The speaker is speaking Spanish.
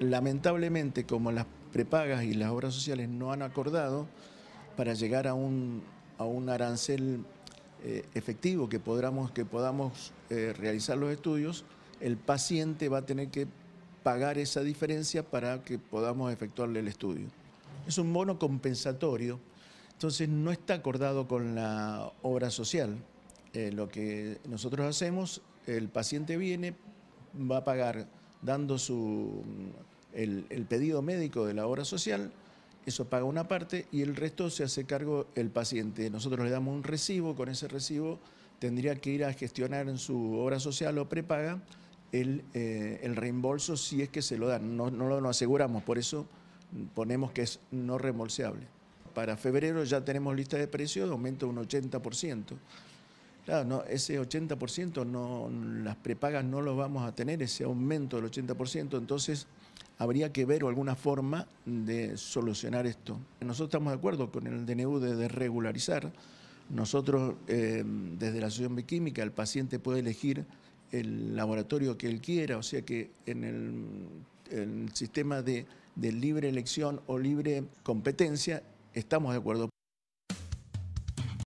Lamentablemente, como las prepagas y las obras sociales no han acordado para llegar a un, arancel eh, efectivo que, podamos, que podamos eh, realizar los estudios, el paciente va a tener que pagar esa diferencia para que podamos efectuarle el estudio. Es un bono compensatorio, entonces no está acordado con la obra social. Eh, lo que nosotros hacemos, el paciente viene, va a pagar dando su, el, pedido médico de la obra social, eso paga una parte y el resto se hace cargo el paciente. Nosotros le damos un recibo, con ese recibo tendría que ir a gestionar en su obra social o prepaga el, eh, el reembolso si es que se lo dan. No, lo aseguramos, por eso ponemos que es no reembolseable. Para febrero ya tenemos lista de precios aumento un 80%. Claro, no, ese 80% no, las prepagas no lo vamos a tener, ese aumento del 80%, entonces habría que ver alguna forma de solucionar esto. Nosotros estamos de acuerdo con el DNU de, regularizar. Nosotros, eh, desde la Asociación Bioquímica, el paciente puede elegir el laboratorio que él quiera, o sea que en el, sistema de libre elección o libre competencia estamos de acuerdo.